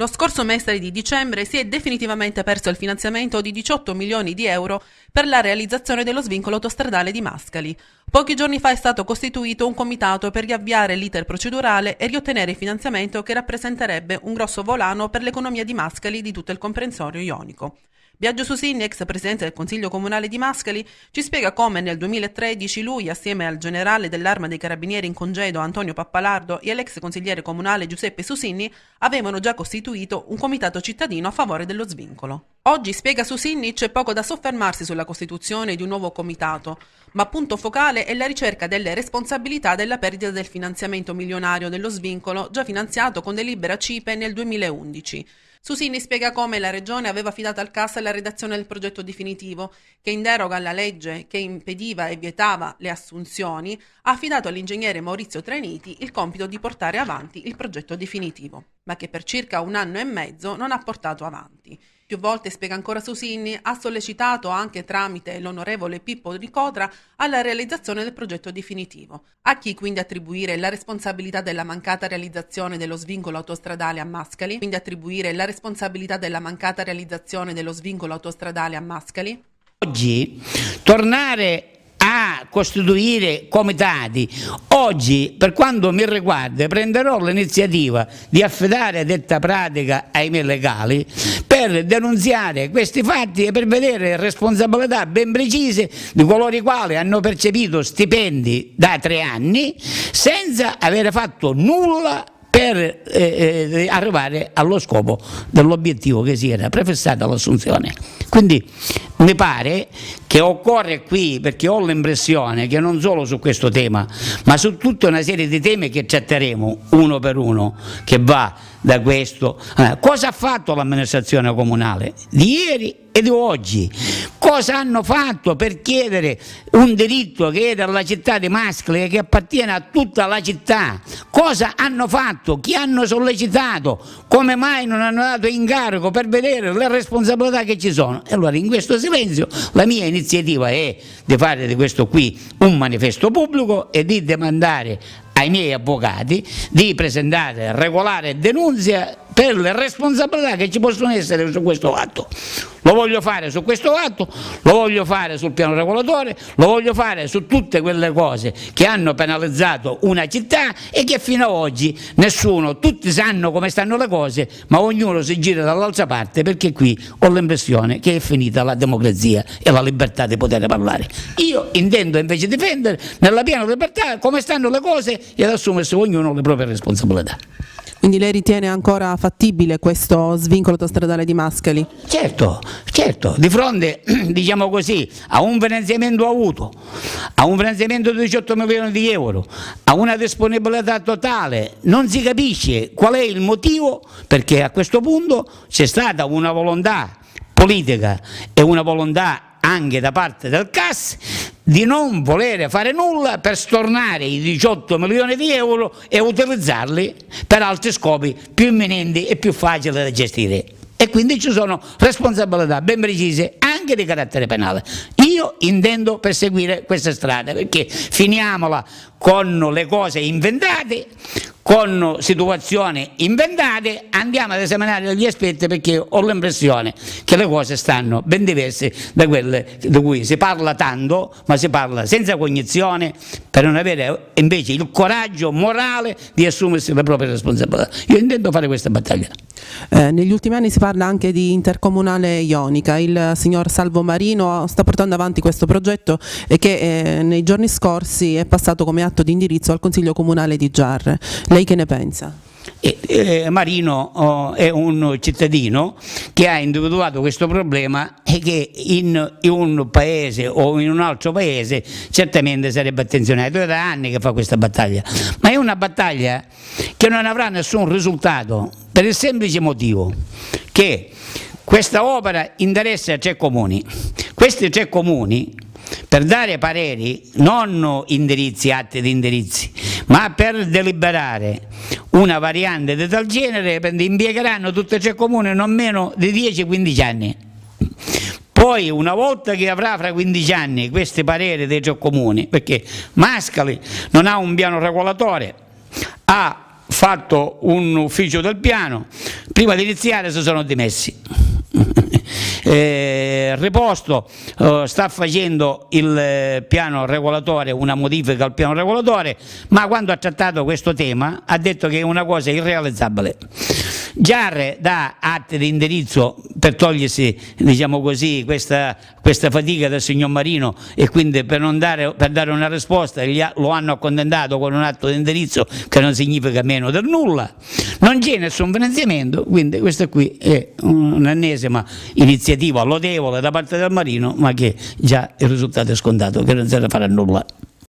Lo scorso mese di dicembre si è definitivamente perso il finanziamento di 18 milioni di euro per la realizzazione dello svincolo autostradale di Mascali. Pochi giorni fa è stato costituito un comitato per riavviare l'iter procedurale e riottenere il finanziamento che rappresenterebbe un grosso volano per l'economia di Mascali di tutto il comprensorio ionico. Biagio Susini, ex presidente del Consiglio Comunale di Mascali, ci spiega come nel 2013 lui, assieme al generale dell'Arma dei Carabinieri in congedo Antonio Pappalardo e all'ex consigliere comunale Giuseppe Susini, avevano già costituito un comitato cittadino a favore dello svincolo. Oggi, spiega Susinni, c'è poco da soffermarsi sulla costituzione di un nuovo comitato, ma punto focale è la ricerca delle responsabilità della perdita del finanziamento milionario dello svincolo già finanziato con delibera CIPE nel 2011. Susini spiega come la Regione aveva affidato al CAS la redazione del progetto definitivo, che in deroga alla legge che impediva e vietava le assunzioni, ha affidato all'ingegnere Maurizio Treniti il compito di portare avanti il progetto definitivo, ma che per circa un anno e mezzo non ha portato avanti più volte, spiega ancora Susini, ha sollecitato anche tramite l'onorevole Pippo di Ricotra alla realizzazione del progetto definitivo. A chi quindi attribuire la responsabilità della mancata realizzazione dello svincolo autostradale a Mascali? Quindi attribuire la responsabilità della mancata realizzazione dello svincolo autostradale a Mascali? Oggi tornare a costituire comitati. Oggi, per quanto mi riguarda, prenderò l'iniziativa di affidare detta pratica ai miei legali per denunziare questi fatti e per vedere responsabilità ben precise di coloro i quali hanno percepito stipendi da tre anni senza avere fatto nulla per eh, eh, arrivare allo scopo dell'obiettivo che si era prefissato all'assunzione. Quindi mi pare che occorre qui, perché ho l'impressione che non solo su questo tema, ma su tutta una serie di temi che tratteremo uno per uno, che va da questo. Eh, cosa ha fatto l'amministrazione comunale di ieri e di oggi? Cosa hanno fatto per chiedere un diritto che è alla città di Mascale, che appartiene a tutta la città? Cosa hanno fatto? Chi hanno sollecitato? Come mai non hanno dato incarico per vedere le responsabilità che ci sono? E allora in questo silenzio la mia iniziativa è di fare di questo qui un manifesto pubblico e di demandare ai miei avvocati di presentare regolare denunzia per le responsabilità che ci possono essere su questo atto. Lo voglio fare su questo atto, lo voglio fare sul piano regolatore, lo voglio fare su tutte quelle cose che hanno penalizzato una città e che fino ad oggi nessuno, tutti sanno come stanno le cose, ma ognuno si gira dall'altra parte perché qui ho l'impressione che è finita la democrazia e la libertà di poter parlare. Io intendo invece difendere nella piena libertà come stanno le cose e ad assumersi ognuno le proprie responsabilità. Quindi lei ritiene ancora fattibile questo svincolo autostradale di Mascali? Certo, certo, di fronte diciamo così, a un finanziamento avuto, a un finanziamento di 18 milioni di euro, a una disponibilità totale, non si capisce qual è il motivo perché a questo punto c'è stata una volontà politica e una volontà anche da parte del CAS di non volere fare nulla per stornare i 18 milioni di euro e utilizzarli per altri scopi più imminenti e più facili da gestire. E quindi ci sono responsabilità ben precise anche di carattere penale. Io intendo perseguire questa strada perché finiamola con le cose inventate, con situazioni inventate, andiamo ad esaminare gli aspetti perché ho l'impressione che le cose stanno ben diverse da quelle di cui si parla tanto, ma si parla senza cognizione, per non avere invece il coraggio morale di assumersi le proprie responsabilità. Io intendo fare questa battaglia. Eh, negli ultimi anni si parla anche di intercomunale ionica, il signor Salvo Marino sta portando avanti questo progetto e che eh, nei giorni scorsi è passato come atto di indirizzo al Consiglio Comunale di Giarre. Lei che ne pensa? Eh, eh, Marino oh, è un cittadino che ha individuato questo problema e che in, in un paese o in un altro paese certamente sarebbe attenzionato. È da anni che fa questa battaglia, ma è una battaglia che non avrà nessun risultato per il semplice motivo che questa opera interessa a tre comuni. Questi tre comuni per dare pareri, non indirizzi, atti di indirizzi, ma per deliberare una variante di tal genere impiegheranno tutte e tre non meno di 10-15 anni. Poi una volta che avrà fra 15 anni questi pareri dei tre comuni, perché Mascali non ha un piano regolatore, ha fatto un ufficio del piano, prima di iniziare si sono dimessi. Eh, Reposto eh, sta facendo il eh, piano regolatore, una modifica al piano regolatore, ma quando ha trattato questo tema ha detto che è una cosa irrealizzabile. Giarre dà atti di indirizzo per togliersi diciamo così, questa, questa, fatica del signor Marino e quindi per, dare, per dare, una risposta ha, lo hanno accontentato con un atto di indirizzo che non significa meno del nulla non c'è nessun finanziamento, quindi questa qui è un'ennesima iniziativa lodevole da parte del Marino, ma che già il risultato è scontato, che non serve a fare nulla.